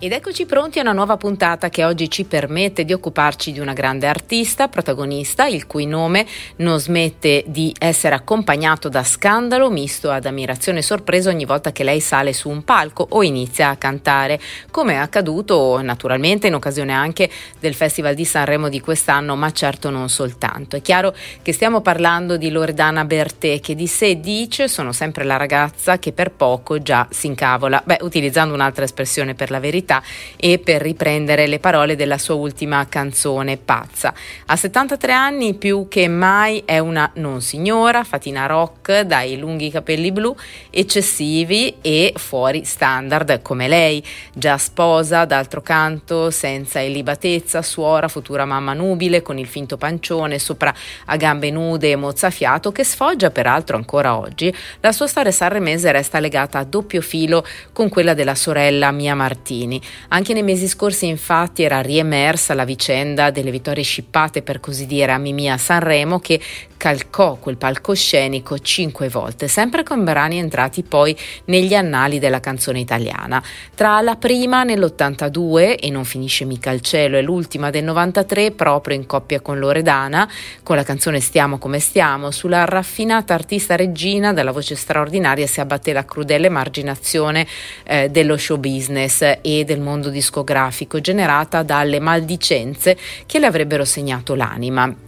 Ed eccoci pronti a una nuova puntata che oggi ci permette di occuparci di una grande artista, protagonista, il cui nome non smette di essere accompagnato da scandalo misto ad ammirazione e sorpresa ogni volta che lei sale su un palco o inizia a cantare, come è accaduto naturalmente in occasione anche del Festival di Sanremo di quest'anno, ma certo non soltanto. È chiaro che stiamo parlando di Loredana Bertè che di sé dice sono sempre la ragazza che per poco già si incavola. Beh, utilizzando un'altra espressione per la verità verità e per riprendere le parole della sua ultima canzone Pazza. A 73 anni più che mai è una non signora, fatina rock, dai lunghi capelli blu, eccessivi e fuori standard come lei, già sposa d'altro canto, senza elibatezza, suora, futura mamma nubile con il finto pancione sopra a gambe nude e mozzafiato che sfoggia peraltro ancora oggi, la sua storia sanremese resta legata a doppio filo con quella della sorella Mia Martini anni. Anche nei mesi scorsi infatti era riemersa la vicenda delle vittorie scippate per così dire a Mimia Sanremo che calcò quel palcoscenico cinque volte, sempre con brani entrati poi negli annali della canzone italiana. Tra la prima nell'82 e non finisce mica il cielo e l'ultima del 93 proprio in coppia con Loredana, con la canzone Stiamo come stiamo, sulla raffinata artista regina dalla voce straordinaria si abbatté la crudele marginazione eh, dello show business e del mondo discografico generata dalle maldicenze che le avrebbero segnato l'anima.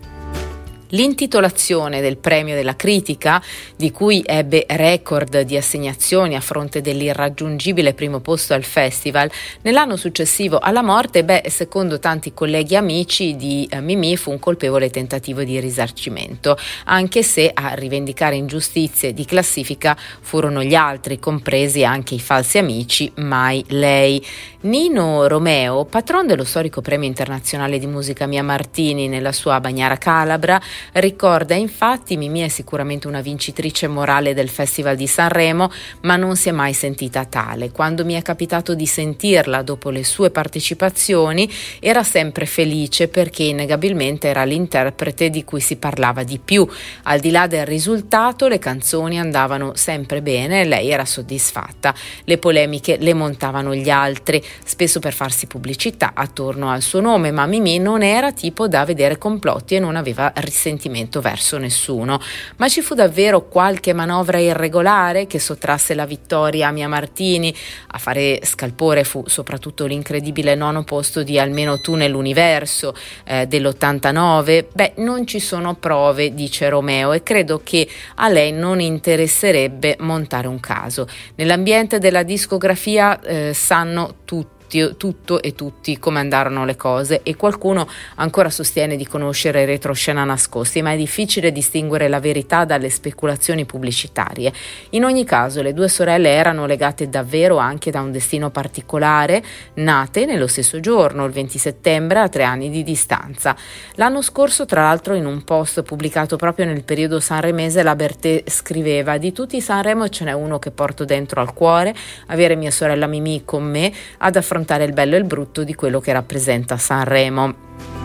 L'intitolazione del premio della critica, di cui ebbe record di assegnazioni a fronte dell'irraggiungibile primo posto al festival, nell'anno successivo alla morte, beh, secondo tanti colleghi e amici di eh, Mimì fu un colpevole tentativo di risarcimento, anche se a rivendicare ingiustizie di classifica furono gli altri, compresi anche i falsi amici, mai lei. Nino Romeo, patron dello storico premio internazionale di musica Mia Martini nella sua Bagnara Calabra, Ricorda infatti Mimì è sicuramente una vincitrice morale del Festival di Sanremo, ma non si è mai sentita tale. Quando mi è capitato di sentirla dopo le sue partecipazioni, era sempre felice perché innegabilmente era l'interprete di cui si parlava di più. Al di là del risultato, le canzoni andavano sempre bene e lei era soddisfatta. Le polemiche le montavano gli altri, spesso per farsi pubblicità attorno al suo nome, ma Mimì non era tipo da vedere complotti e non aveva riservato risentimento verso nessuno. Ma ci fu davvero qualche manovra irregolare che sottrasse la vittoria a Mia Martini? A fare scalpore fu soprattutto l'incredibile nono posto di Almeno tu nell'universo eh, dell'89? Beh, non ci sono prove, dice Romeo, e credo che a lei non interesserebbe montare un caso. Nell'ambiente della discografia eh, sanno tutti tutti, tutto e tutti come andarono le cose e qualcuno ancora sostiene di conoscere retroscena nascosti, ma è difficile distinguere la verità dalle speculazioni pubblicitarie. In ogni caso le due sorelle erano legate davvero anche da un destino particolare, nate nello stesso giorno, il 20 settembre, a tre anni di distanza. L'anno scorso, tra l'altro, in un post pubblicato proprio nel periodo sanremese, la Bertè scriveva di tutti i Sanremo ce n'è uno che porto dentro al cuore, avere mia sorella Mimì con me, ad affrontare raccontare il bello e il brutto di quello che rappresenta Sanremo.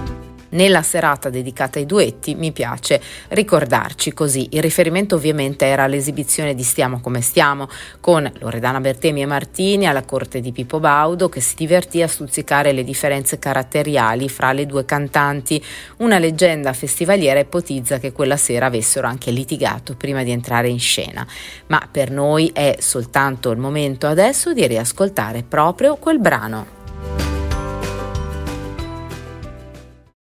Nella serata dedicata ai duetti mi piace ricordarci così. Il riferimento ovviamente era all'esibizione di Stiamo come stiamo con Loredana Bertemi e Martini alla corte di Pippo Baudo che si divertì a stuzzicare le differenze caratteriali fra le due cantanti. Una leggenda festivaliera ipotizza che quella sera avessero anche litigato prima di entrare in scena, ma per noi è soltanto il momento adesso di riascoltare proprio quel brano.